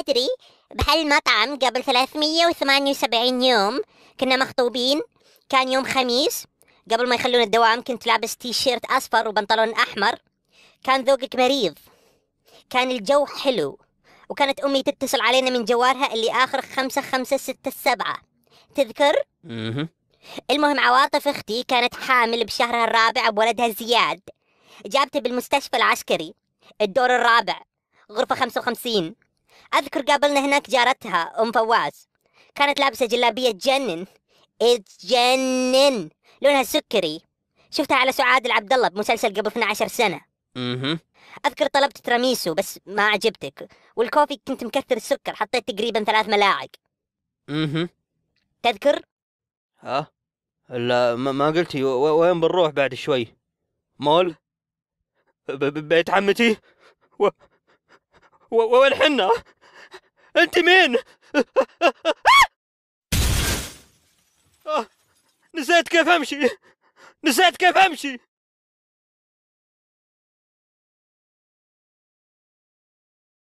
تدري بهالمطعم قبل 378 يوم كنا مخطوبين كان يوم خميس قبل ما يخلون الدوام كنت لابس تي شيرت أصفر وبنطلون أحمر كان ذوقك مريض كان الجو حلو وكانت أمي تتصل علينا من جوالها اللي آخر خمسة خمسة ستة سبعة تذكر؟ المهم عواطف أختي كانت حامل بشهرها الرابع بولدها زياد جابته بالمستشفى العسكري الدور الرابع غرفة خمسة وخمسين أذكر قابلنا هناك جارتها أم فواز كانت لابسة جلابية تجنن تجنن إيه، لونها سكري شفتها على سعاد العبد الله بمسلسل قبل 12 سنة اها أذكر طلبت تراميسو بس ما عجبتك والكوفي كنت مكثر السكر حطيت تقريبا ثلاث ملاعق اها تذكر؟ ها؟ لا ما قلتي وين بنروح بعد شوي؟ مول؟ بيت عمتي؟ و... و... وين حنا؟ انت مين آه، نسيت كيف امشي نسيت كيف امشي